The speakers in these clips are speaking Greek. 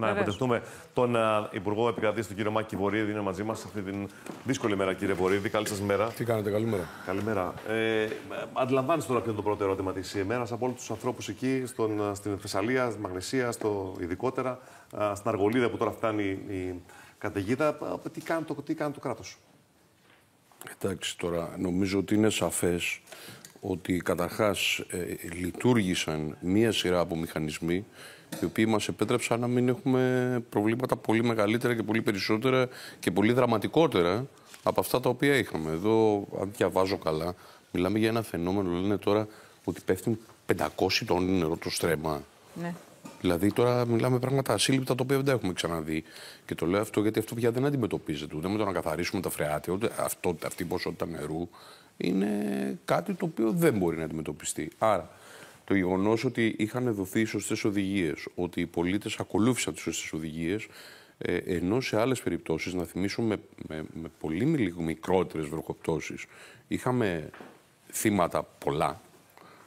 Να υποτεθούμε τον uh, Υπουργό Επικρατείας, τον κύριο Μάκη Βορύδη, είναι μαζί μας αυτή την δύσκολη μέρα, κύριε Βορύδη. Καλή σας μέρα. Τι κάνετε, καλημέρα. Καλημέρα. Ε, τώρα ποιο είναι το πρώτο ερώτημα της ημέρας από όλους τους ανθρώπους εκεί, στον, στην Θεσσαλία, στη Μαγνησία, στο ειδικότερα, στην Αργολίδα που τώρα φτάνει η καταιγίδα. Τι κάνει το, τι το κράτος. Εντάξει τώρα, νομίζω ότι είναι σαφές ότι καταρχάς ε, λειτουργήσαν μία σειρά από μηχανισμοί οι οποίοι μας επέτρεψαν να μην έχουμε προβλήματα πολύ μεγαλύτερα και πολύ περισσότερα και πολύ δραματικότερα από αυτά τα οποία είχαμε. Εδώ, αν διαβάζω καλά, μιλάμε για ένα φαινόμενο. Λένε τώρα ότι πέφτουν 500 τόνοι νερό το στρέμμα. Ναι. Δηλαδή τώρα μιλάμε πράγματα ασύλληπτα τα οποία δεν τα έχουμε ξαναδεί. Και το λέω αυτό γιατί αυτό πια δεν αντιμετωπίζεται. Ούτε με το να καθαρίσουμε τα φρεάτια, ούτε αυτό, αυτή η ποσότητα νερού είναι κάτι το οποίο δεν μπορεί να αντιμετωπιστεί. Άρα το γεγονός ότι είχαν δοθεί σωστές οδηγίες, ότι οι πολίτες ακολούθησαν τις σωστές οδηγίες, ε, ενώ σε άλλες περιπτώσεις, να θυμίσουμε με, με πολύ μικρότερες βροχοπτώσεις, είχαμε θύματα πολλά.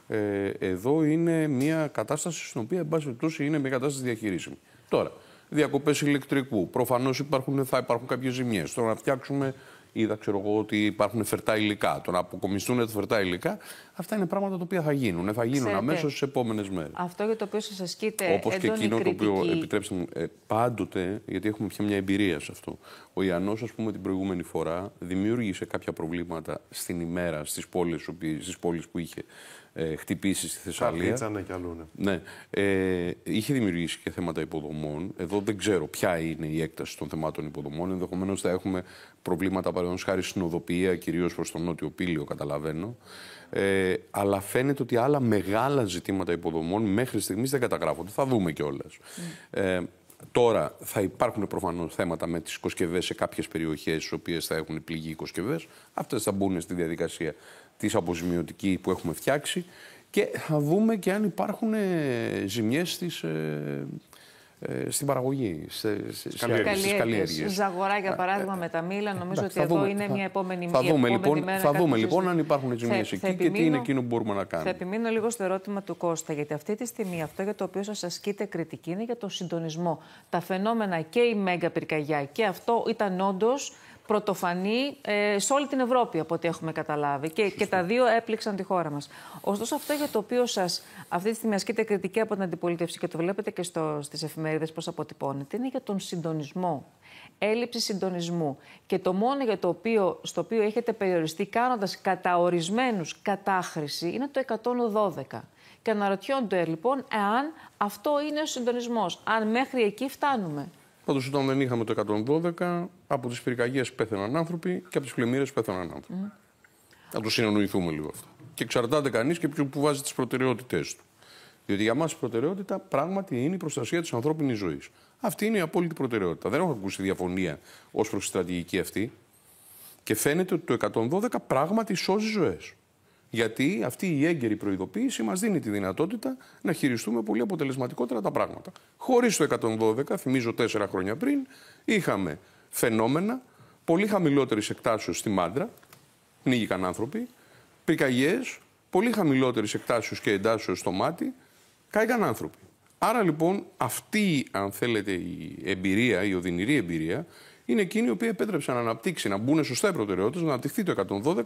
Ε, εδώ είναι μια κατάσταση στην οποία, εν πάση περιπτώσει, είναι μια κατάσταση διαχειρίσιμη. Τώρα, διακοπές ηλεκτρικού. Προφανώς θα υπάρχουν κάποιες ζημιές. Τώρα να φτιάξουμε είδα ξέρω εγώ, ότι υπάρχουν φερτά υλικά. Το να αποκομιστούν τα φερτά υλικά Αυτά είναι πράγματα τα οποία θα γίνουν. Θα γίνουν αμέσω στι επόμενες μέρες. Αυτό για το οποίο σας ασκείτε Όπως και εκείνο κριτική. το οποίο επιτρέψτε μου, ε, πάντοτε, γιατί έχουμε πια μια εμπειρία σε αυτό. Ο Ιαννός, ας πούμε, την προηγούμενη φορά δημιούργησε κάποια προβλήματα στην ημέρα στις πόλεις που είχε ε, χτυπήσει στη Θεσσαλία. Τα και αλλού, ναι. ναι. Ε, είχε δημιουργήσει και θέματα υποδομών. Εδώ δεν ξέρω ποια είναι η έκταση των θεμάτων υποδομών. Ενδεχομένως θα έχουμε προβλήματα παραδείγματος χάρη στην οδοποιία, κυρίως προς τον Νότιο Πύλιο, καταλαβαίνω. Ε, αλλά φαίνεται ότι άλλα μεγάλα ζητήματα υποδομών μέχρι στιγμής δεν καταγράφονται. Θα δούμε κιόλας. Mm. Ναι. Ε, τώρα θα υπάρχουν προφανώς θέματα με τις οικοσκευέ σε κάποιες περιοχές στις οποίες θα έχουν πληγεί οι οικοσκευέ. Αυτές θα μπουν στη διαδικασία της αποζημιωτική που έχουμε φτιάξει και θα δούμε και αν υπάρχουν ε, ζημιές στις ε, ε, στην παραγωγή, σε, στις καλλιέργειες. Ζαγορά, για παράδειγμα, ε, με τα μήλα, ε, νομίζω ότι εδώ είναι μια επόμενη θα δούμε, λοιπόν, Θα δούμε λοιπόν αν υπάρχουν ζημίε εκεί και τι είναι εκείνο που μπορούμε να κάνουμε. Θα επιμείνω λίγο στο ερώτημα του Κώστα, γιατί αυτή τη στιγμή αυτό για το οποίο σας ασκείται κριτική είναι για το συντονισμό. Τα φαινόμενα και η μέγα πυρκαγιά και αυτό ήταν όντως πρωτοφανή ε, σε όλη την Ευρώπη, από ό,τι έχουμε καταλάβει. Και, και τα δύο έπληξαν τη χώρα μας. Ωστόσο, αυτό για το οποίο σας αυτή τη στιγμή ασκείται κριτική από την αντιπολίτευση και το βλέπετε και στις εφημερίδες πώς αποτυπώνεται, είναι για τον συντονισμό. Έλλειψη συντονισμού. Και το μόνο για το οποίο, στο οποίο έχετε περιοριστεί κάνοντας ορισμένου κατάχρηση είναι το 112. Και αναρωτιόνται λοιπόν εάν αυτό είναι ο συντονισμός, αν μέχρι εκεί φτάνουμε. Πάντως, όταν δεν είχαμε το 112, από τις πυρκαγιές πέθαναν άνθρωποι και από τις πλημμύρες πέθαναν άνθρωποι. Mm. Να το συνεννοηθούμε λίγο αυτό. Και εξαρτάται κανείς και που βάζει τις προτεραιότητές του. Διότι για μας η προτεραιότητα πράγματι είναι η προστασία της ανθρώπινης ζωής. Αυτή είναι η απόλυτη προτεραιότητα. Δεν έχω ακούσει διαφωνία ως προς τη στρατηγική αυτή. Και φαίνεται ότι το 112 πράγματι σώζει ζωές. Γιατί αυτή η έγκαιρη προειδοποίηση μας δίνει τη δυνατότητα να χειριστούμε πολύ αποτελεσματικότερα τα πράγματα. Χωρίς το 112, θυμίζω τέσσερα χρόνια πριν, είχαμε φαινόμενα πολύ χαμηλότερης εκτάσεως στη Μάντρα, πνίγηκαν άνθρωποι, πυρκαγιές πολύ χαμηλότερης εκτάσεως και εντάσεω στο μάτι, κάηκαν άνθρωποι. Άρα λοιπόν αυτή, αν θέλετε, η εμπειρία, η οδυνηρή εμπειρία, είναι εκείνη η οποία επέτρεψε να αναπτύξει, να μπουν σωστά οι προτεραιότητες, να αναπτυχθεί το 112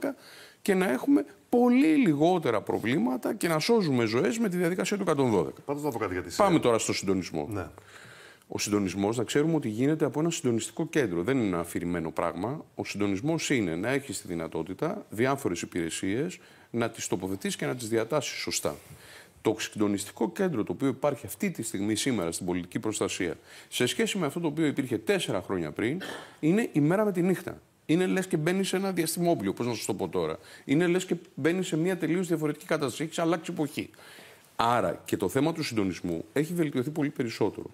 και να έχουμε πολύ λιγότερα προβλήματα και να σώζουμε ζωές με τη διαδικασία του 112. Πάμε τώρα στο συντονισμό. Ναι. Ο συντονισμός, να ξέρουμε ότι γίνεται από ένα συντονιστικό κέντρο. Δεν είναι ένα αφηρημένο πράγμα. Ο συντονισμός είναι να έχεις τη δυνατότητα διάφορες υπηρεσίες να τις τοποθετείς και να τις διατάσεις σωστά. Το συντονιστικό κέντρο το οποίο υπάρχει αυτή τη στιγμή σήμερα στην πολιτική προστασία, σε σχέση με αυτό το οποίο υπήρχε τέσσερα χρόνια πριν, είναι η μέρα με τη νύχτα είναι λες και μπαίνει σε ένα διαστημόπλιο. Πώς να σας το πω τώρα. Είναι λες και μπαίνει σε μια τελείως διαφορετική κατάσταση. Έχεις αλλάξει εποχή. Άρα και το θέμα του συντονισμού έχει βελτιωθεί πολύ περισσότερο.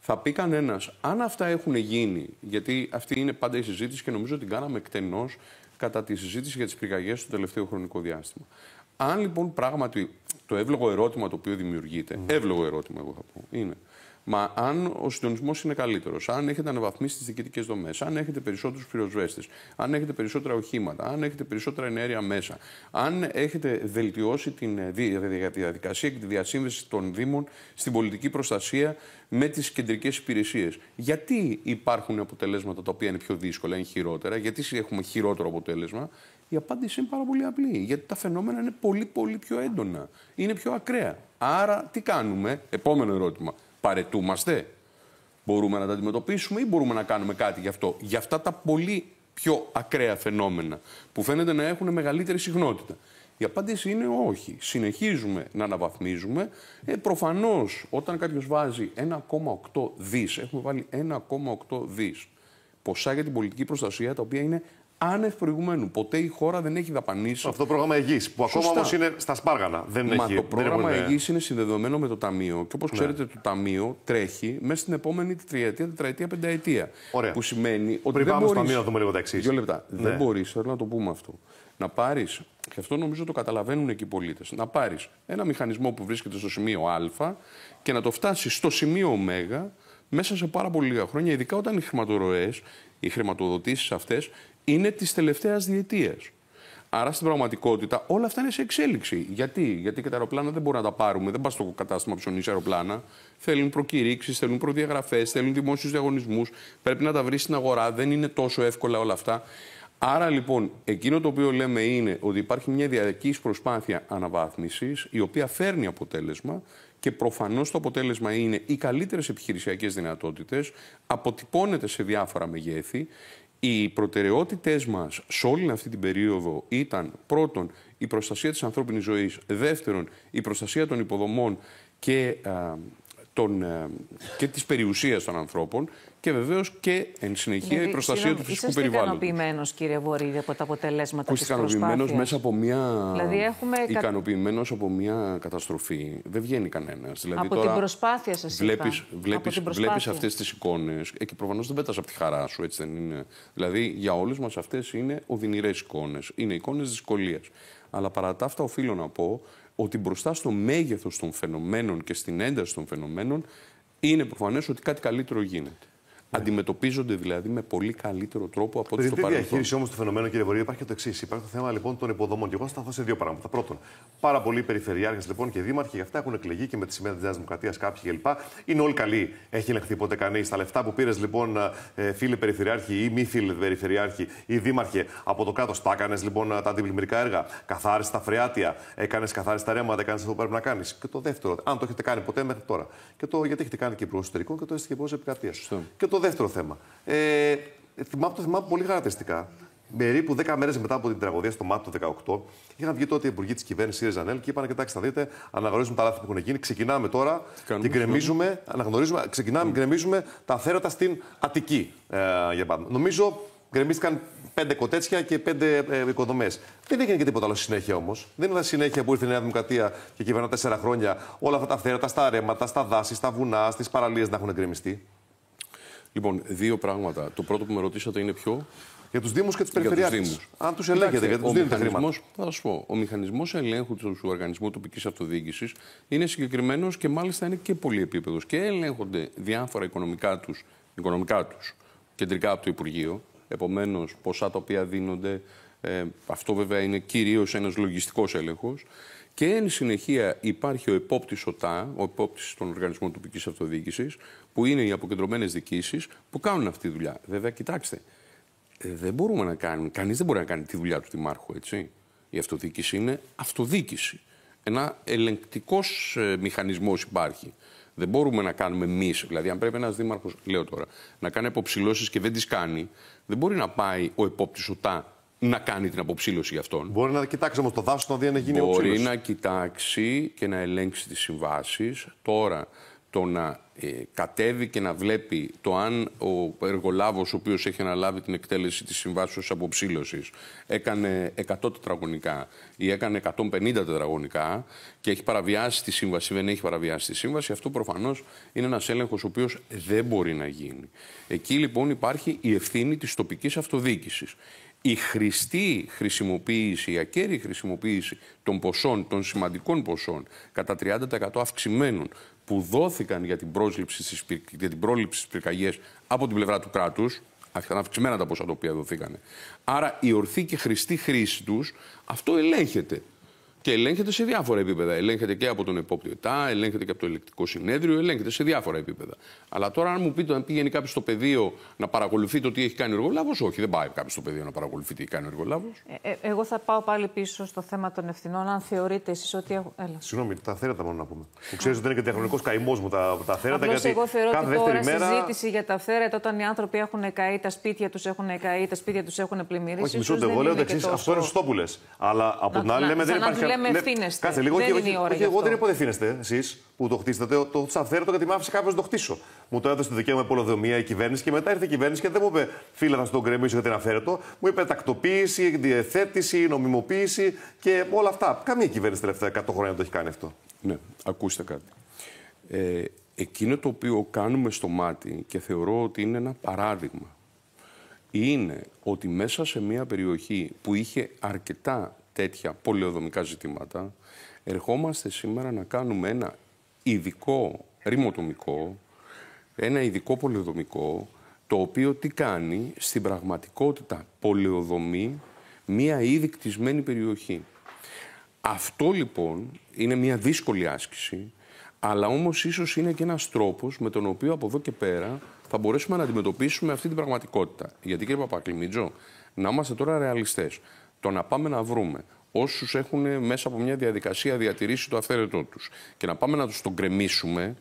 Θα πει κανένας, αν αυτά έχουν γίνει, γιατί αυτή είναι πάντα η συζήτηση και νομίζω την κάναμε εκτενώς κατά τη συζήτηση για τις πυρκαγιές στο τελευταίο χρονικό διάστημα. Αν λοιπόν πράγματι το εύλογο ερώτημα το οποίο δημιουργείται, εύλογο ερώτημα εγώ θα πω, είναι Μα αν ο συντονισμός είναι καλύτερος, αν έχετε αναβαθμίσει τις διοικητικές δομές, αν έχετε περισσότερους πυροσβέστες, αν έχετε περισσότερα οχήματα, αν έχετε περισσότερα ενέργεια μέσα, αν έχετε βελτιώσει τη διαδικασία και τη διασύνδεση των Δήμων στην πολιτική προστασία με τις κεντρικές υπηρεσίες. Γιατί υπάρχουν αποτελέσματα τα οποία είναι πιο δύσκολα, είναι χειρότερα, γιατί έχουμε χειρότερο αποτέλεσμα. Η απάντηση είναι πάρα πολύ απλή. Γιατί τα φαινόμενα είναι πολύ πολύ πιο έντονα. Είναι πιο ακραία. Άρα τι κάνουμε, επόμενο ερώτημα παρετούμαστε, μπορούμε να τα αντιμετωπίσουμε ή μπορούμε να κάνουμε κάτι γι' αυτό. Για αυτά τα πολύ πιο ακραία φαινόμενα που φαίνεται να έχουν μεγαλύτερη συχνότητα. Η απάντηση είναι όχι. Συνεχίζουμε να κανουμε κατι γι αυτο γι αυτα τα πολυ πιο ακραια φαινομενα που φαινεται να εχουν μεγαλυτερη συχνοτητα η απαντηση ειναι οχι συνεχιζουμε να αναβαθμιζουμε Ε, Προφανώς, όταν κάποιος βάζει 1,8 δις, έχουμε βάλει 1,8 δις ποσά για την πολιτική προστασία, τα οποία είναι άνευ προηγουμένου. Ποτέ η χώρα δεν έχει δαπανίσει. Αυτό το πρόγραμμα Αιγής, που ακόμα όμως είναι στα σπάργανα. Δεν Μα έχει, το πρόγραμμα Εγγύη είναι... είναι συνδεδεμένο με το Ταμείο. Και όπως ναι. ξέρετε, το Ταμείο τρέχει μέσα στην επόμενη τριετία, τετραετία, πενταετία. Ωραία. Που σημαίνει ότι. Πριν πάμε μπορείς... στο Ταμείο, να δούμε λίγο τα εξής. Δύο λεπτά. Ναι. Δεν μπορείς, θέλω να το πούμε αυτό. Να πάρεις, και αυτό νομίζω το καταλαβαίνουν εκεί οι πολίτες, να πάρεις ένα μηχανισμό που βρίσκεται στο σημείο Α και να το φτάσεις στο σημείο Ω μέσα σε πάρα πολύ λίγα χρόνια, ειδικά όταν οι χρηματορροές οι χρηματοδοτήσεις αυτές είναι της τελευταίας διετίας. Άρα στην πραγματικότητα όλα αυτά είναι σε εξέλιξη. Γιατί, Γιατί και τα αεροπλάνα δεν μπορούμε να τα πάρουμε. Δεν πας στο κατάστημα ψωνή αεροπλάνα. Θέλουν προκηρύξεις, θέλουν προδιαγραφές, θέλουν δημόσιους διαγωνισμούς. Πρέπει να τα βρεις στην αγορά. Δεν είναι τόσο εύκολα όλα αυτά. Άρα λοιπόν, εκείνο το οποίο λέμε είναι ότι υπάρχει μια διαρκής προσπάθεια αναβάθμισης, η οποία φέρνει αποτέλεσμα και προφανώς το αποτέλεσμα είναι οι καλύτερες επιχειρησιακές δυνατότητες, αποτυπώνεται σε διάφορα μεγέθη οι προτεραιότητες μας σε όλη αυτή την περίοδο ήταν πρώτον η προστασία της ανθρώπινης ζωής, δεύτερον η προστασία των υποδομών και των, ε, και της περιουσίας των ανθρώπων και βεβαίως και εν συνεχεία η δηλαδή, προστασία του φυσικού περιβάλλοντος Είστε ικανοποιημένος κύριε Βορύδη, από τα αποτελέσματα της προσπάθειας μέσα από μια. Δηλαδή έχουμε... ικανοποιημένος από μια καταστροφή. Δεν βγαίνει κανένας. Δηλαδή, από την προσπάθεια σας Βλέπει βλέπεις, βλέπεις αυτές τις εικόνες Εκεί και προφανώς δεν πέτας από τη χαρά σου, έτσι δεν είναι. Δηλαδή για όλους μας αυτές είναι οδυνηρές εικόνες, Είναι εικόνες δυσκολίας. Αλλά παρά τα αυτά οφείλω να πω ότι μπροστά στο μέγεθος των φαινομένων και στην ένταση των φαινομένων είναι προφανές ότι κάτι καλύτερο γίνεται. Αντιμετωπίζονται δηλαδή με πολύ καλύτερο τρόπο από ό,τι στο παρελθόν. Στην διαχείριση όμως του φαινομένου, κύριε Βορύδη, υπάρχει το εξής. Υπάρχει το θέμα λοιπόν των υποδομών. Και εγώ σταθώ σε δύο πράγματα. Πρώτον, πάρα πολλοί περιφερειάρχες λοιπόν και δήμαρχοι Γι' αυτά έχουν εκλεγεί και με τη σημαία της Νέας Δημοκρατίας κάποιοι κλπ. Είναι όλοι καλοί. Έχει ελεγχθεί ποτέ κανείς. Τα λεφτά που πήρες λοιπόν ε, φίλε περιφερειάρχη ή μη φίλε περιφερειάρχη ή δήμαρχε από το κράτος. Τα έκανες λοιπόν τα αντιπλημμυρικά έργα. Καθάρισε τα φρεάτια. Έκανες καθάρισε τα ρέματα. Έκανες αυτό που πρέπει να κάνεις. Και το δεύτερο, αν το έχετε κάνει ποτέ μέχρι τώρα. Και το γιατί έχετε κάνει και προ εσωτερικό και το έστηκε προ επικρατεία. Και το το δεύτερο θέμα. Ε, θυμάμαι, το θυμάμαι πολύ χαρακτηριστικά. Περίπου 10 μέρες μετά από την τραγωδία στο ΜΑΤ του 18, είχαν βγει τότε οι υπουργοί της κυβέρνησης ΣΥΡΙΖΑ Ζανέλ και είπαν: Κοιτάξτε, θα δείτε, αναγνωρίζουμε τα λάθη που έχουν γίνει. Ξεκινάμε τώρα, την γκρεμίζουμε, αναγνωρίζουμε, ξεκινάμε, mm. τα θέρατα στην Αττική. Ε, για πάντα. Νομίζω γκρεμίστηκαν πέντε κοτέτσια και πέντε ε, οικοδομές. Δεν έγινε και τίποτα άλλο συνέχεια όμως. Δεν ήταν συνέχεια που ήρθε η Νέα Δημοκρατία και κυβερνά τέσσερα χρόνια όλα αυτά τα θέρατα στα ρέματα, στα δάση, στα βουνά, στις παραλίες να έχουν γκρεμιστεί. Λοιπόν, δύο πράγματα. Το πρώτο που με ρωτήσατε είναι πιο Για τους Δήμους και τις περιφερειακέ. Αν τους ελέγχετε, γιατί τους δίνετε χρήματα. Θα σας πω, ο μηχανισμός ελέγχου του Οργανισμού Τοπικής Αυτοδιοίκησης είναι συγκεκριμένος και μάλιστα είναι και πολυεπίπεδος. Και ελέγχονται διάφορα οικονομικά τους οικονομικά τους, κεντρικά από το Υπουργείο. Επομένως, ποσά τα οποία δίνονται. Ε, αυτό βέβαια είναι κυρίως ένας λογιστικός έλεγχος. Και εν συνεχεία υπάρχει ο επόπτης ΟΤΑ, ο επόπτης των οργανισμών τοπικής αυτοδιοίκησης, που είναι οι αποκεντρωμένες διοικήσεις που κάνουν αυτή τη δουλειά. Βέβαια, κοιτάξτε, ε, δεν μπορούμε να κάνουμε, κανείς δεν μπορεί να κάνει τη δουλειά του δημάρχου, έτσι. Η αυτοδιοίκηση είναι αυτοδιοίκηση. Ένα ελεγκτικός ε, μηχανισμός υπάρχει. Δεν μπορούμε να κάνουμε εμείς. Δηλαδή, αν πρέπει ένας δήμαρχος, λέω τώρα, να κάνει αποψηλώσεις και δεν τις κάνει, δεν μπορεί να πάει ο επόπτης ΟΤΑ να κάνει την αποψήλωση γι' αυτόν. Μπορεί να κοιτάξει όμως το δάσος να δει αν γίνει Μπορεί να κοιτάξει και να ελέγξει τις συμβάσεις. Τώρα, το να ε, κατέβει και να βλέπει το αν ο εργολάβος, ο οποίος έχει αναλάβει την εκτέλεση της ω αποψήλωσης, έκανε 100 τετραγωνικά ή έκανε 150 τετραγωνικά και έχει παραβιάσει τη σύμβαση, δεν έχει παραβιάσει τη σύμβαση, αυτό προφανώς είναι ένας έλεγχος ο οποίος δεν μπορεί να γίνει. Εκεί λοιπόν υπάρχει η εκανε 150 τετραγωνικα και εχει παραβιασει τη συμβαση ή δεν εχει παραβιασει τη συμβαση αυτο προφανω ειναι ενα ελεγχο ο οποιο δεν μπορει να γινει εκει λοιπον υπαρχει η ευθυνη της τοπικη αυτοδιοικηση η χρηστή χρησιμοποίηση, η ακέραιη χρησιμοποίηση των ποσών, των σημαντικών ποσών, κατά 30% αυξημένων που δόθηκαν για την, στις, για την πρόληψη στις πυρκαγιές από την πλευρά του κράτους, αυξημένα τα ποσά τα οποία δοθήκαν. Άρα η ορθή και χρηστή χρήση τους, αυτό ελέγχεται. Και ελέγχεται σε διάφορα επίπεδα. Ελέγχεται και από τον επόπτη ΕΤΑ, ελέγχεται και από το ελεκτικό συνέδριο, ελέγχεται σε διάφορα επίπεδα. Αλλά τώρα, αν μου πείτε, αν πήγαινε κάποιος στο πεδίο να παρακολουθεί το τι έχει κάνει ο εργολάβος, όχι, δεν πάει κάποιος στο πεδίο να παρακολουθεί τι έχει κάνει ο εργολάβος. Ε, ε, εγώ θα πάω πάλι πίσω στο θέμα των ευθυνών, αν θεωρείτε εσείς ότι. Έλα. Συγγνώμη, τα θέρατα μόνο να πούμε. Που ξέρεις ότι είναι και διαχρονικό καημός μου τα, τα θέρατα. Απλώς γιατί εγώ θεωρώ ότι τώρα μέρα... συζήτηση για τα θέρατα, όταν οι άνθρωποι έχουν καεί, τα σπίτια τους έχουν καεί, τα σπίτια τους έχουν πλημμυρίσει. Όχι, μισούνται. Εγώ λέω αυτό είναι Αλλά από την άλλη λέμε δεν υπάρχει λέμε ναι, ευθύνεστε. Κάτσε λίγο. Δεν και, είναι η ώρα. εγώ δεν είπα ότι ευθύνεστε εσείς που το χτίσατε. Το, το σταθέρτο γιατί μ' κάποιος να το χτίσω. Μου το έδωσε το δικαίωμα πολεοδομία η κυβέρνηση και μετά ήρθε η κυβέρνηση και δεν μου είπε φίλα να στον κρεμίσω γιατί είναι αφαίρετο. Μου είπε τακτοποίηση, διεθέτηση, νομιμοποίηση και όλα αυτά. Καμία κυβέρνηση τελευταία 100 χρόνια το έχει κάνει αυτό. Ναι, ακούστε κάτι. Ε, εκείνο το οποίο κάνουμε στο μάτι και θεωρώ ότι είναι ένα παράδειγμα είναι ότι μέσα σε μια περιοχή που είχε αρκετά τέτοια πολεοδομικά ζητήματα, ερχόμαστε σήμερα να κάνουμε ένα ειδικό ρημοτομικό, ένα ειδικό πολεοδομικό, το οποίο τι κάνει στην πραγματικότητα πολεοδομεί μία ήδη κτισμένη περιοχή. Αυτό λοιπόν είναι μία δύσκολη άσκηση, αλλά όμως ίσως είναι και ένας τρόπος με τον οποίο από εδώ και πέρα θα μπορέσουμε να αντιμετωπίσουμε αυτή την πραγματικότητα. Γιατί κύριε Παπακλημίτζο, να είμαστε τώρα ρεαλιστές το να πάμε να βρούμε όσους έχουν μέσα από μια διαδικασία διατηρήσει το αυθαίρετό τους και να πάμε να τους τον κρεμίσουμε,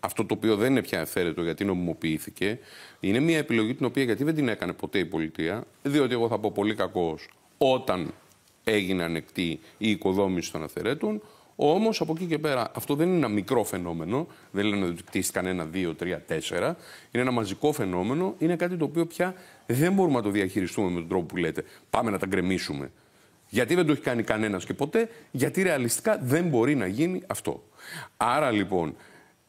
αυτό το οποίο δεν είναι πια αυθαίρετο γιατί νομιμοποιήθηκε, είναι μια επιλογή την οποία γιατί δεν την έκανε ποτέ η πολιτεία, διότι εγώ θα πω πολύ κακός όταν έγινε ανεκτή η οικοδόμηση των αυθαιρέτων, Όμως από εκεί και πέρα, αυτό δεν είναι ένα μικρό φαινόμενο. Δεν λένε ότι κτίστηκαν ένα, δύο, τρία, τέσσερα. Είναι ένα μαζικό φαινόμενο. Είναι κάτι το οποίο πια δεν μπορούμε να το διαχειριστούμε με τον τρόπο που λέτε. Πάμε να τα γκρεμίσουμε. Γιατί δεν το έχει κάνει κανένας και ποτέ, γιατί ρεαλιστικά δεν μπορεί να γίνει αυτό. Άρα λοιπόν,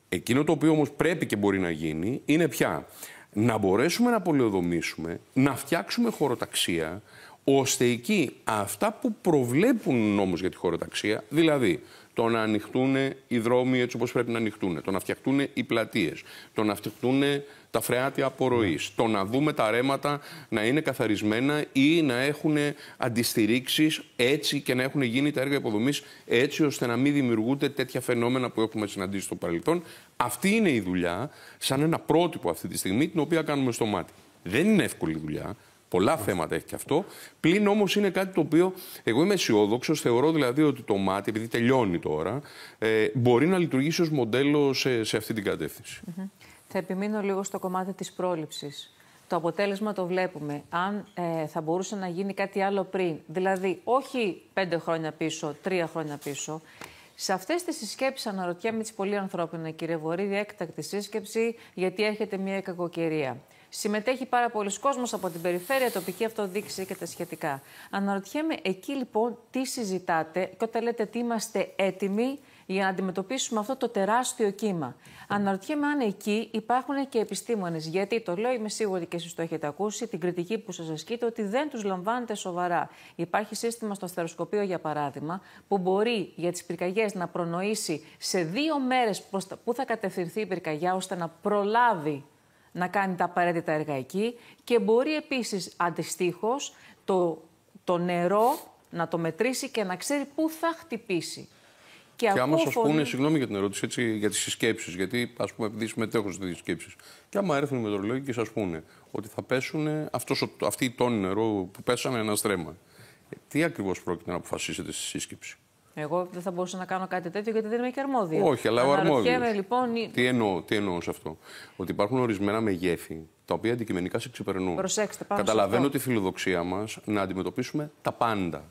εκείνο το οποίο όμως πρέπει και μπορεί να γίνει είναι πια να μπορέσουμε να πολεοδομήσουμε, να φτιάξουμε χωροταξία, ώστε εκεί αυτά που προβλέπουν νόμους για τη χωροταξία, δηλαδή το να ανοιχτούν οι δρόμοι έτσι όπως πρέπει να ανοιχτούν, το να φτιαχτούν οι πλατείες, το να φτιαχτούν τα φρεάτια απορροής, ναι. το να δούμε τα ρέματα να είναι καθαρισμένα ή να έχουν αντιστηρίξεις έτσι και να έχουν γίνει τα έργα υποδομής έτσι ώστε να μην δημιουργούνται τέτοια φαινόμενα που έχουμε συναντήσει στο παρελθόν. Αυτή είναι η δουλειά σαν ένα πρότυπο αυτή τη στιγμή την οποία κάνουμε στο μάτι. Δεν είναι εύκολη δουλειά. Πολλά θέματα έχει και αυτό. Πλην όμως είναι κάτι το οποίο εγώ είμαι αισιόδοξο. Θεωρώ δηλαδή ότι το ΜΑΤ, επειδή τελειώνει τώρα, ε, μπορεί να λειτουργήσει ως μοντέλο σε, αυτή την κατεύθυνση. Θα επιμείνω λίγο στο κομμάτι της πρόληψης. Το αποτέλεσμα το βλέπουμε. Αν ε, θα μπορούσε να γίνει κάτι άλλο πριν, δηλαδή όχι πέντε χρόνια πίσω, τρία χρόνια πίσω. Σε αυτές τις συσκέψεις, αναρωτιέμαι τι πολύ ανθρώπινα, κύριε Βορύδη, έκτακτη σύσκεψη, γιατί έρχεται μια κακοκαιρία. Συμμετέχει πάρα πολλοί κόσμος από την περιφέρεια, τοπική αυτοδίκηση και τα σχετικά. Αναρωτιέμαι εκεί λοιπόν τι συζητάτε και όταν λέτε ότι είμαστε έτοιμοι για να αντιμετωπίσουμε αυτό το τεράστιο κύμα. Αναρωτιέμαι αν εκεί υπάρχουν και επιστήμονες. Γιατί το λέω, είμαι σίγουρη και εσείς το έχετε ακούσει, την κριτική που σας ασκείτε ότι δεν τους λαμβάνετε σοβαρά. Υπάρχει σύστημα στο αστεροσκοπείο, για παράδειγμα, που μπορεί για τις πυρκαγιές να προνοήσει σε δύο μέρες πού θα κατευθυνθεί η πυρκαγιά, ώστε να προλάβει να κάνει τα απαραίτητα έργα εκεί και μπορεί επίσης αντιστοίχως το, το νερό να το μετρήσει και να ξέρει πού θα χτυπήσει. Και, άμα σας φωνή... πούνε, συγγνώμη για την ερώτηση, έτσι, για τις συσκέψεις, γιατί ας πούμε, επειδή συμμετέχω σε συσκέψεις, και άμα έρθουν οι μετρολόγοι και σας πούνε ότι θα πέσουν αυτός, αυτή η τόνη νερό που πέσανε ένα στρέμμα, ε, τι ακριβώς πρόκειται να αποφασίσετε στη σύσκεψη. Εγώ δεν θα μπορούσα να κάνω κάτι τέτοιο γιατί δεν είμαι και αρμόδια. Όχι, αλλά ο αρμόδιος. Λοιπόν... Τι, εννοώ, τι εννοώ σε αυτό. Ότι υπάρχουν ορισμένα μεγέθη τα οποία αντικειμενικά σε ξεπερνούν. Προσέξτε, πάνω Καταλαβαίνω τη φιλοδοξία μας να αντιμετωπίσουμε τα πάντα.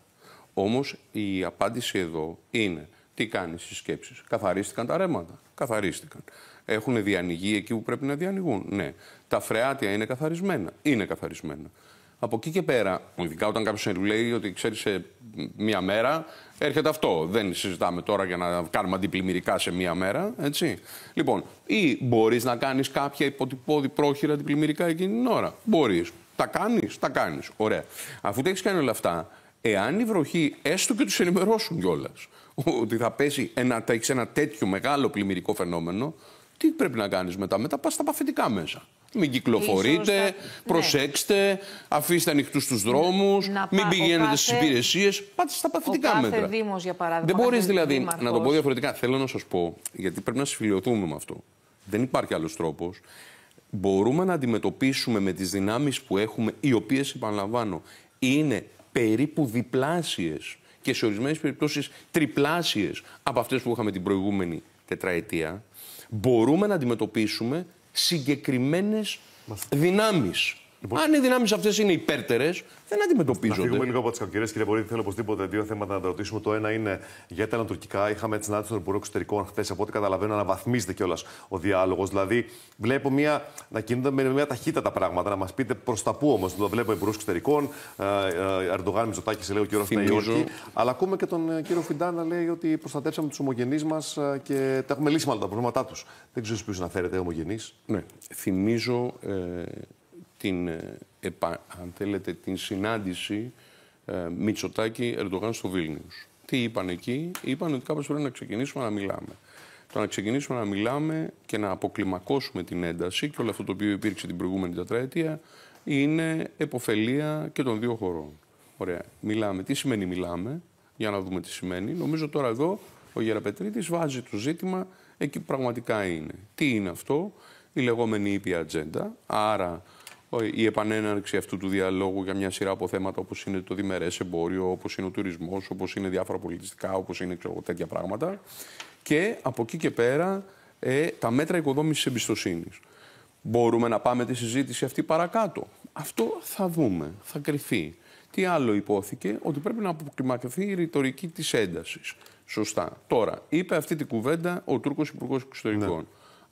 Όμως η απάντηση εδώ είναι τι κάνεις στις σκέψεις. Καθαρίστηκαν τα ρέματα. Καθαρίστηκαν. Έχουν διανοιγεί εκεί που πρέπει να διανοιγούν. Ναι. Τα φρεάτια είναι καθαρισμένα. Είναι καθαρισμένα. Από εκεί και πέρα, ειδικά όταν κάποιος λέει ότι ξέρεις σε μία μέρα έρχεται αυτό. Δεν συζητάμε τώρα για να κάνουμε αντιπλημμυρικά σε μία μέρα. Έτσι. Λοιπόν, ή μπορείς να κάνεις κάποια υποτυπώδη πρόχειρα αντιπλημμυρικά εκείνη την ώρα. Μπορείς. Τα κάνεις, τα κάνεις. Ωραία. Αφού τα έχεις κάνει όλα αυτά, εάν η βροχή έστω και τους ενημερώσουν κιόλας ότι θα πέσει ένα, θα ένα τέτοιο μεγάλο πλημμυρικό φαινόμενο, τι πρέπει να κάνεις μετά. Μετά πας στα παθητικά μέσα. Μην κυκλοφορείτε, ναι. προσέξτε, ναι. αφήστε ανοιχτούς τους δρόμου, μην πηγαίνετε στι υπηρεσίες. Πάτε στα παθητικά Δεν μπορείς δηλαδή να το πω διαφορετικά. Θέλω να σας πω, γιατί πρέπει να συμφιλειωθούμε με αυτό. Δεν υπάρχει άλλος τρόπος. Μπορούμε να αντιμετωπίσουμε με τις δυνάμεις που έχουμε, οι οποίες, επαναλαμβάνω, είναι περίπου διπλάσιες και σε ορισμένες περιπτώσεις τριπλάσιες από αυτές που είχαμε την προηγούμενη τετραετία. Μπορούμε να αντιμετωπίσουμε συγκεκριμένες δυνάμεις. Λοιπόν. Αν οι δυνάμεις αυτές είναι υπέρτερες, δεν αντιμετωπίζονται. Να φύγουμε λίγο από τις κακοκαιρίε, κύριε Βορύδη. Θέλω οπωσδήποτε δύο θέματα να τα ρωτήσουμε. Το ένα είναι για τα ανατουρκικά. Είχαμε τη συνάντηση των Υπουργών Εξωτερικών χθες. Από ό,τι καταλαβαίνω, αναβαθμίζεται κιόλας ο διάλογος. Δηλαδή, βλέπω μια, να κινούνται με μια ταχύτητα τα πράγματα. Να μας πείτε προς τα πού όμως. Το βλέπω Υπουργού Εξωτερικών, ε, ε, Ερντογάν Μιζωτάκη, σε λέει ο κύριος Φιντάν. Αλλά ακούμε και τον ε, κύριο Φιντά να λέει ότι προστατεύσαμε τους ομογενείς μας και τα έχουμε λύσει μάλλον τα προβλήματά τους. Δεν ξέρω ποιου αναφέρεται ομογενείς. Ναι, θυμίζω. Ε την, ε, αν θέλετε, συνάντηση ε, Μητσοτάκη-Ερντογάν στο Βίλνιους. Τι είπαν εκεί, είπαν ότι κάπως πρέπει να ξεκινήσουμε να μιλάμε. Το να ξεκινήσουμε να μιλάμε και να αποκλιμακώσουμε την ένταση και όλο αυτό το οποίο υπήρξε την προηγούμενη τετραετία είναι εποφελία και των δύο χωρών. Ωραία. Μιλάμε. Τι σημαίνει μιλάμε, για να δούμε τι σημαίνει. Νομίζω τώρα εδώ ο Γεραπετρίτης βάζει το ζήτημα εκεί που πραγματικά είναι. Τι είναι αυτό, η λεγόμενη ήπια ατζέντα, άρα η επανέναρξη αυτού του διαλόγου για μια σειρά από θέματα όπως είναι το διμερές εμπόριο, όπως είναι ο τουρισμός, όπως είναι διάφορα πολιτιστικά, όπως είναι ξέρω, τέτοια πράγματα. Και από εκεί και πέρα ε, τα μέτρα οικοδόμησης εμπιστοσύνης. Μπορούμε να πάμε τη συζήτηση αυτή παρακάτω. Αυτό θα δούμε, θα κρυφεί. Τι άλλο υπόθηκε, ότι πρέπει να αποκλιμακωθεί η ρητορική της έντασης. Σωστά. Τώρα, είπε αυτή την κουβέντα ο Τούρκος Υπουργός Εξωτερικών. Ναι.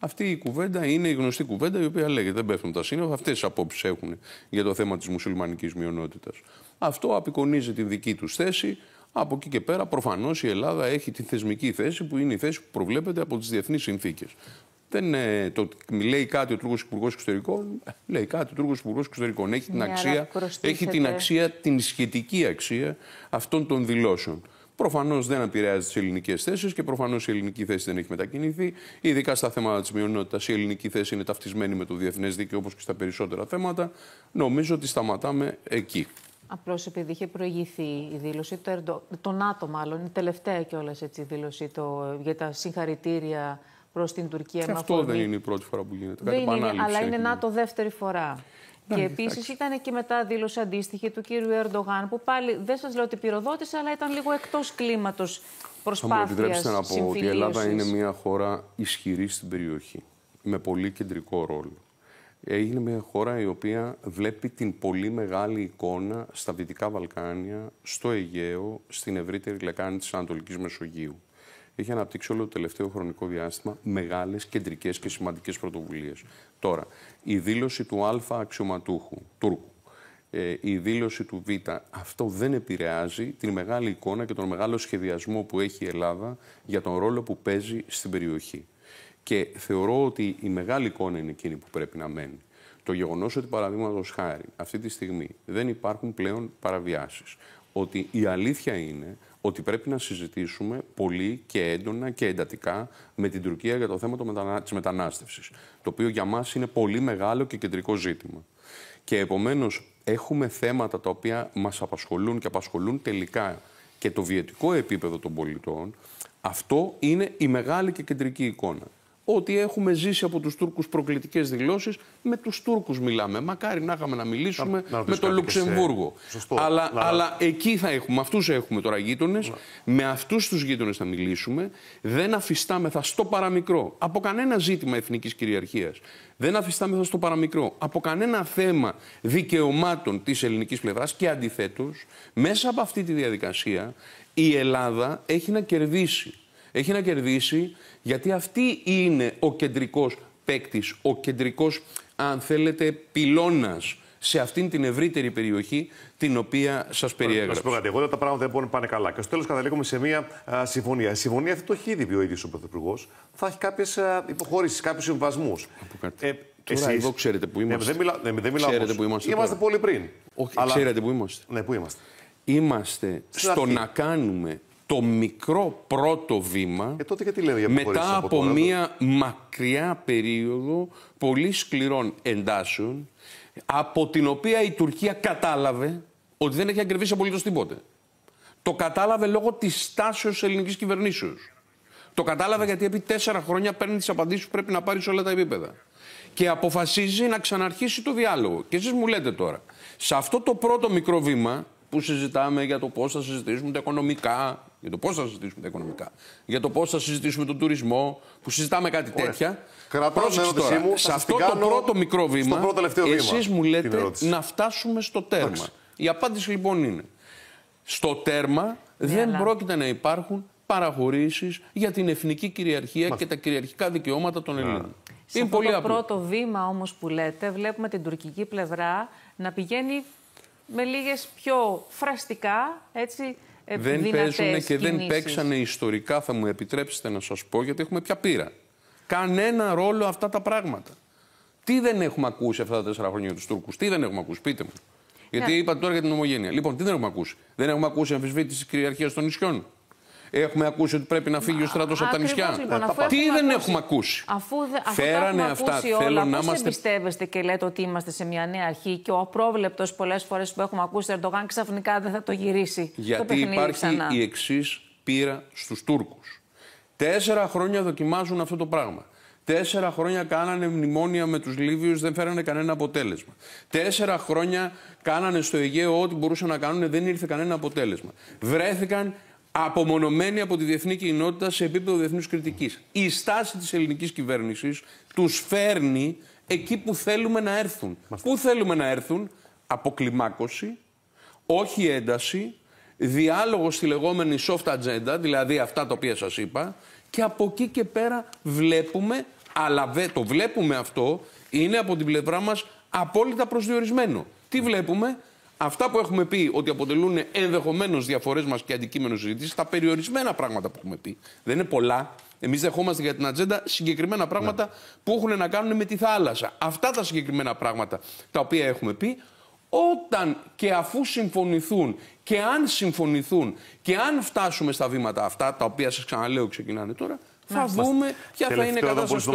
Αυτή η κουβέντα είναι η γνωστή κουβέντα η οποία λέγεται δεν πέφτουν τα σύνορα. Αυτές τις απόψεις έχουν για το θέμα της μουσουλμανικής μειονότητας. Αυτό απεικονίζει τη δική τους θέση. Από εκεί και πέρα, προφανώς η Ελλάδα έχει τη θεσμική θέση που είναι η θέση που προβλέπεται από τις διεθνείς συνθήκες. Δεν ε, το, λέει κάτι ο Τούρκος Υπουργός Εξωτερικών. Λέει κάτι ο Τούρκος Υπουργός Εξωτερικών. Έχει, την, ναι, αξία, έχει την αξία, την σχετική αξία αυτών των δηλώσεων. Προφανώς δεν επηρεάζει τις ελληνικές θέσεις και προφανώς η ελληνική θέση δεν έχει μετακινηθεί. Ειδικά στα θέματα της μειονότητας, η ελληνική θέση είναι ταυτισμένη με το διεθνές δίκαιο όπως και στα περισσότερα θέματα. Νομίζω ότι σταματάμε εκεί. Απλώς επειδή είχε προηγηθεί η δήλωση του Ερντο... το ΝΑΤΟ, μάλλον, η τελευταία κιόλας η δήλωση το... για τα συγχαρητήρια προς την Τουρκία. Και αυτό δεν είναι η πρώτη φορά που γίνεται. Δεν είναι, αλλά είναι ΝΑΤΟ δεύτερη φορά. Και επίσης ήταν και μετά δήλωση αντίστοιχη του κύριου Ερντογάν, που πάλι δεν σας λέω ότι πυροδότησε, αλλά ήταν λίγο εκτός κλίματος προσπάθεια. Θα μου επιτρέψετε να πω ότι η Ελλάδα είναι μια χώρα ισχυρή στην περιοχή, με πολύ κεντρικό ρόλο. Είναι μια χώρα η οποία βλέπει την πολύ μεγάλη εικόνα στα Δυτικά Βαλκάνια, στο Αιγαίο, στην ευρύτερη λεκάνη της Ανατολικής Μεσογείου έχει αναπτύξει όλο το τελευταίο χρονικό διάστημα μεγάλες κεντρικές και σημαντικές πρωτοβουλίες. Τώρα, η δήλωση του Α αξιωματούχου, Τούρκου, ε, η δήλωση του Β, αυτό δεν επηρεάζει την μεγάλη εικόνα και τον μεγάλο σχεδιασμό που έχει η Ελλάδα για τον ρόλο που παίζει στην περιοχή. Και θεωρώ ότι η μεγάλη εικόνα είναι εκείνη που πρέπει να μένει. Το γεγονός ότι, παραδείγματος χάρη, αυτή τη στιγμή δεν υπάρχουν πλέον παραβιάσεις. Ότι η αλήθεια είναι ότι πρέπει να συζητήσουμε πολύ και έντονα και εντατικά με την Τουρκία για το θέμα της μετανάστευσης. Το οποίο για μας είναι πολύ μεγάλο και κεντρικό ζήτημα. Και επομένως έχουμε θέματα τα οποία μας απασχολούν και απασχολούν τελικά και το βιετικό επίπεδο των πολιτών. Αυτό είναι η μεγάλη και κεντρική εικόνα ότι έχουμε ζήσει από τους Τούρκους προκλητικές δηλώσεις. Με τους Τούρκους μιλάμε. Μακάρι να είχαμε να μιλήσουμε με το Λουξεμβούργο. Αλλά, αλλά εκεί θα έχουμε. Αυτούς έχουμε τώρα γείτονες. Με αυτούς τους γείτονες θα μιλήσουμε. Δεν αφιστάμεθα στο παραμικρό από κανένα ζήτημα εθνικής κυριαρχίας. Δεν αφιστάμεθα στο παραμικρό από κανένα θέμα δικαιωμάτων της ελληνικής πλευράς. Και αντιθέτως, μέσα από αυτή τη διαδικασία η Ελλάδα έχει να κερδίσει έχει να κερδίσει γιατί αυτή είναι ο κεντρικός παίκτης, ο κεντρικός, αν θέλετε, πυλώνας σε αυτήν την ευρύτερη περιοχή την οποία σας περιέγραψα. Να σα πω κάτι. Εγώ τα πράγματα δεν μπορούν να πάνε καλά. Και στο τέλος καταλήγουμε σε μια συμφωνία. Η συμφωνία αυτή το έχει ήδη πει ο ίδιος ο Πρωθυπουργός. Θα έχει κάποιες υποχωρήσεις, κάποιους συμβασμούς. Ε, Τώρα εσείς... εδώ ξέρετε που ναι, είμαστε. Ναι, δεν, μιλά... δεν μιλά, που είμαστε. Είμαστε πολύ πριν. Ξέρετε που είμαστε. Ναι, που είμαστε. Είμαστε στο να κάνουμε το μικρό πρώτο βήμα ε, τότε μετά από, μια μακριά περίοδο πολύ σκληρών εντάσεων από την οποία η Τουρκία κατάλαβε ότι δεν έχει ακριβήσει απολύτως τίποτε. Το κατάλαβε λόγω της της ελληνικής κυβερνήσεως. Το κατάλαβε γιατί επί τέσσερα χρόνια παίρνει τις απαντήσεις που πρέπει να πάρεις σε όλα τα επίπεδα. Και αποφασίζει να ξαναρχίσει το διάλογο. Και εσείς μου λέτε τώρα, σε αυτό το πρώτο μικρό βήμα που συζητάμε για το πώς θα συζητήσουμε τα οικονομικά, για το πώς θα συζητήσουμε τα οικονομικά. Για το πώς θα συζητήσουμε τον τουρισμό, που συζητάμε κάτι Ωραία. τέτοια. την ερώτησή μου. Σε αυτό το πρώτο μικρό βήμα, πρώτο εσείς μου λέτε να φτάσουμε στο τέρμα. Η απάντηση λοιπόν είναι. Στο τέρμα ναι, δεν αλλά... πρόκειται να υπάρχουν παραχωρήσεις για την εθνική κυριαρχία και τα κυριαρχικά δικαιώματα των ναι. Ελλήνων. Σε Είναι αυτό το πρώτο βήμα όμως που λέτε βλέπουμε την τουρκική πλευρά να πηγαίνει με λίγες πιο φραστικά, έτσι, Δεν παίζουν και δεν παίξανε ιστορικά, θα μου επιτρέψετε να σας πω, γιατί έχουμε πια πείρα. Κανένα ρόλο αυτά τα πράγματα. Τι δεν έχουμε ακούσει αυτά τα τέσσερα χρόνια για τους Τούρκους, τι δεν έχουμε ακούσει, πείτε μου. Γιατί ναι. είπα τώρα για την ομογένεια. Λοιπόν, τι δεν έχουμε ακούσει. Δεν έχουμε ακούσει αμφισβήτηση κυριαρχίας των νησιών. Έχουμε ακούσει ότι πρέπει να φύγει ο στρατός από τα νησιά. Λοιπόν, Τι δεν έχουμε ακούσει. Αφού, αφού Φέρανε αυτά. Ακούσει όλα, Θέλω να είμαστε. εμπιστεύεστε και λέτε ότι είμαστε σε μια νέα αρχή και ο απρόβλεπτος πολλές φορές που έχουμε ακούσει ο Ερντογάν ξαφνικά δεν θα το γυρίσει. Γιατί υπάρχει η εξής πείρα στους Τούρκους. Τέσσερα χρόνια δοκιμάζουν αυτό το πράγμα. Τέσσερα χρόνια κάνανε μνημόνια με τους Λίβιους, δεν φέρανε κανένα αποτέλεσμα. Τέσσερα χρόνια κάνανε στο Αιγαίο ό,τι μπορούσαν να κάνουν, δεν ήρθε κανένα αποτέλεσμα. Βρέθηκαν απομονωμένη από τη διεθνή κοινότητα σε επίπεδο διεθνούς κριτικής. Η στάση της ελληνικής κυβέρνησης τους φέρνει εκεί που θέλουμε να έρθουν. Πού θέλουμε να έρθουν, αποκλιμάκωση, όχι ένταση, διάλογος στη λεγόμενη soft agenda, δηλαδή αυτά τα οποία σας είπα, και από εκεί και πέρα βλέπουμε, αλλά το βλέπουμε αυτό, είναι από την πλευρά μας απόλυτα προσδιορισμένο. Τι βλέπουμε, αυτά που έχουμε πει ότι αποτελούν ενδεχομένως διαφορές μας και αντικείμενο συζήτησης, τα περιορισμένα πράγματα που έχουμε πει, δεν είναι πολλά. Εμείς δεχόμαστε για την ατζέντα συγκεκριμένα πράγματα ναι. που έχουν να κάνουν με τη θάλασσα. Αυτά τα συγκεκριμένα πράγματα τα οποία έχουμε πει, όταν και αφού συμφωνηθούν και αν συμφωνηθούν και αν φτάσουμε στα βήματα αυτά, τα οποία σας ξαναλέω ξεκινάνε τώρα, θα ναι. δούμε ποια θα είναι η κατάσταση.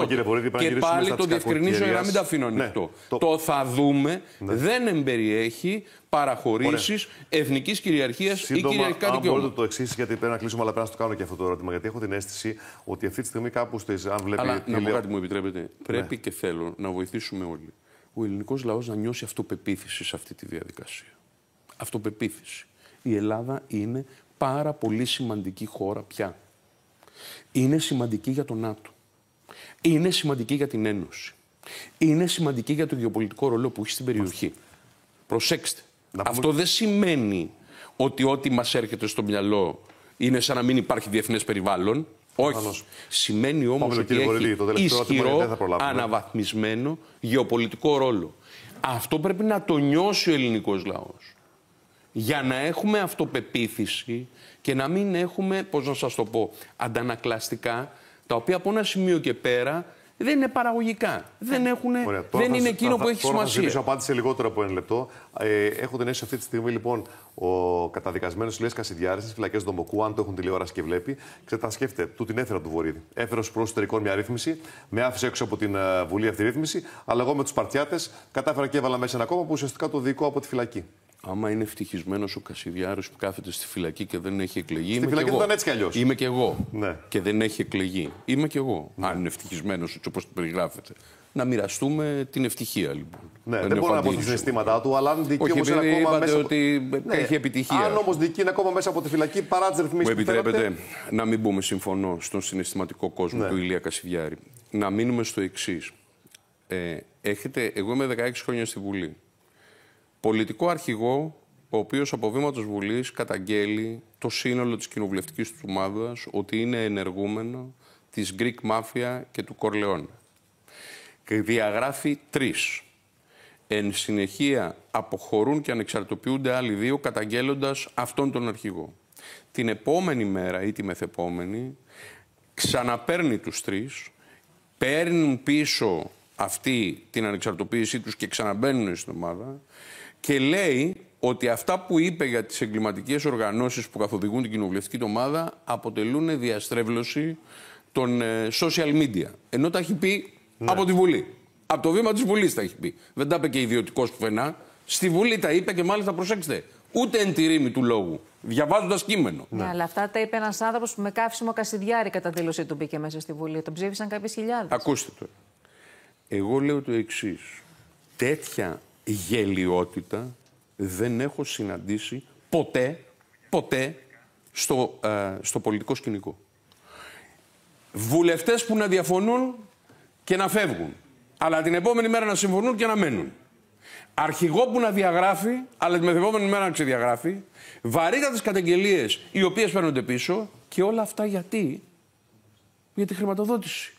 Και πάλι το διευκρινίζω για να μην τα αφήνω ανοιχτό. Ναι, το θα δούμε ναι. δεν εμπεριέχει παραχωρήσεις εθνικής κυριαρχίας ή κυριαρχικά δικαιώματα. Αν μπορείτε το εξή, γιατί πρέπει να κλείσουμε, αλλά πρέπει να το κάνω και αυτό το ερώτημα. Γιατί έχω την αίσθηση ότι αυτή τη στιγμή κάπου στις. Αν βλέπει. Αλλά να πω κάτι μου επιτρέπετε. Πρέπει και θέλω να βοηθήσουμε όλοι. Ο ελληνικός λαός να νιώσει αυτοπεποίθηση σε αυτή τη διαδικασία. Αυτοπεποίθηση. Η Ελλάδα είναι πάρα πολύ σημαντική χώρα πια είναι σημαντική για τον ΝΑΤΟ. Είναι σημαντική για την Ένωση. Είναι σημαντική για το γεωπολιτικό ρόλο που έχει στην περιοχή. Προσέξτε. Αυτό δεν σημαίνει ότι ό,τι μας έρχεται στο μυαλό είναι σαν να μην υπάρχει διεθνές περιβάλλον. Όχι. Σημαίνει όμως ότι έχει το ισχυρό, αναβαθμισμένο γεωπολιτικό ρόλο. Αυτό πρέπει να το νιώσει ο ελληνικός λαός για να έχουμε αυτοπεποίθηση και να μην έχουμε, πώς να σας το πω, αντανακλαστικά, τα οποία από ένα σημείο και πέρα δεν είναι παραγωγικά. Δεν, έχουν, Ωραία, δεν θα, είναι εκείνο θα, που έχει τώρα σημασία. Θα ζητήσω απάντηση λιγότερο από ένα λεπτό. Ε, έχω την αίσθηση αυτή τη στιγμή λοιπόν ο καταδικασμένος λέει Κασιδιάρης στις φυλακές Δομοκού, αν το έχουν τηλεόραση και βλέπει, ξέρετε, του την έφερα του Βορύδη. Έφερε ω προσωτερικό μια ρύθμιση, με άφησε έξω από την ε, Βουλή αυτή τη ρύθμιση, αλλά εγώ με τους Παρτιάτες κατάφερα και έβαλα μέσα ένα κόμμα που ουσιαστικά το δικό από τη φυλακή. Άμα είναι ευτυχισμένος ο Κασιδιάρο που κάθεται στη φυλακή και δεν έχει εκλεγεί. Στη φυλακή ήταν έτσι κι αλλιώς. Είμαι κι εγώ. Ναι. Και δεν έχει εκλεγεί. Είμαι κι εγώ. Ναι. Αν είναι ευτυχισμένος έτσι όπως το περιγράφεται. Να μοιραστούμε την ευτυχία λοιπόν. Ναι, δεν, δεν μπορώ να πω τα συναισθήματά του, αλλά αν δικεί όμω είναι ακόμα Μέσα... ότι ναι. έχει επιτυχία. Αν όμως δικεί είναι ακόμα μέσα από τη φυλακή παρά τις ρυθμίσεις που Μου επιτρέπετε Να μην μπούμε, συμφωνώ, στον συναισθηματικό κόσμο ναι. του Ηλία Κασιδιάρη. Να μείνουμε στο εξής. Ε, εγώ είμαι 16 χρόνια στη Βουλή πολιτικό αρχηγό, ο οποίος από βήματος Βουλής καταγγέλει το σύνολο της κοινοβουλευτικής του ομάδας ότι είναι ενεργούμενο της Greek Mafia και του Κορλαιόνα. διαγράφει τρεις. Εν συνεχεία αποχωρούν και ανεξαρτοποιούνται άλλοι δύο καταγγέλλοντας αυτόν τον αρχηγό. Την επόμενη μέρα ή τη μεθεπόμενη ξαναπαίρνει τους τρεις, παίρνουν πίσω αυτή την ανεξαρτοποίησή τους και ξαναμπαίνουν στην ομάδα και λέει ότι αυτά που είπε για τις εγκληματικές οργανώσεις που καθοδηγούν την κοινοβουλευτική ομάδα αποτελούν διαστρέβλωση των ε, social media. Ενώ τα έχει πει ναι. από τη Βουλή. Από το βήμα της Βουλής τα έχει πει. Δεν τα είπε και ιδιωτικός πουθενά. Στη Βουλή τα είπε και μάλιστα προσέξτε. Ούτε εν τη ρήμη του λόγου. Διαβάζοντας κείμενο. Ναι, ναι. αλλά αυτά τα είπε ένας άνθρωπος που με καύσιμο κασιδιάρη κατά δήλωσή του μπήκε μέσα στη Βουλή. Τον ψήφισαν κάποιες χιλιάδες. Ακούστε το. Εγώ λέω το εξής. Τέτοια γελιότητα δεν έχω συναντήσει ποτέ, ποτέ στο, ε, στο πολιτικό σκηνικό. Βουλευτές που να διαφωνούν και να φεύγουν. Αλλά την επόμενη μέρα να συμφωνούν και να μένουν. Αρχηγό που να διαγράφει, αλλά την επόμενη μέρα να ξεδιαγράφει. Βαρύτατες καταγγελίες οι οποίες παίρνονται πίσω. Και όλα αυτά γιατί. Για τη χρηματοδότηση.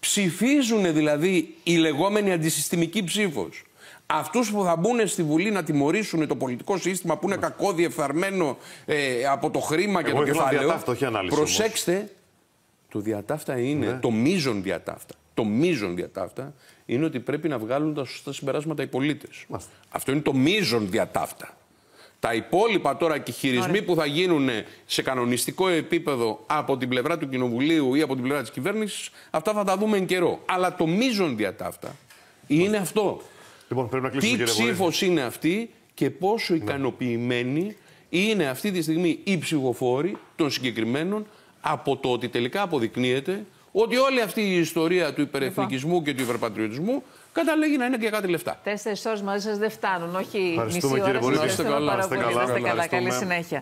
Ψηφίζουν δηλαδή η λεγόμενη αντισυστημική ψήφος αυτούς που θα μπουν στη Βουλή να τιμωρήσουν το πολιτικό σύστημα που είναι κακό διεφθαρμένο ε, από το χρήμα και το κεφάλαιο. Προσέξτε, το διατάφτα είναι ναι. το μείζον διατάφτα. Το μείζον διατάφτα είναι ότι πρέπει να βγάλουν τα σωστά συμπεράσματα οι πολίτες. Αυτό είναι το μείζον διατάφτα. Τα υπόλοιπα τώρα και χειρισμοί που θα γίνουν σε κανονιστικό επίπεδο από την πλευρά του Κοινοβουλίου ή από την πλευρά της κυβέρνησης, αυτά θα τα δούμε εν καιρό. Αλλά το μείζον διατάφτα είναι αυτό. Λοιπόν, Τι ψήφος είναι αυτή και πόσο ναι. ικανοποιημένη είναι αυτή τη στιγμή οι ψηφοφόροι των συγκεκριμένων από το ότι τελικά αποδεικνύεται ότι όλη αυτή η ιστορία του υπερεθνικισμού λοιπόν. και του υπερπατριωτισμού καταλήγει να είναι και κάτι λεφτά. Τέσσερις ώρες μαζί σας δεν φτάνουν, όχι μισή ώρα. Ευχαριστούμε κύριε Είστε καλά. Καλή συνέχεια.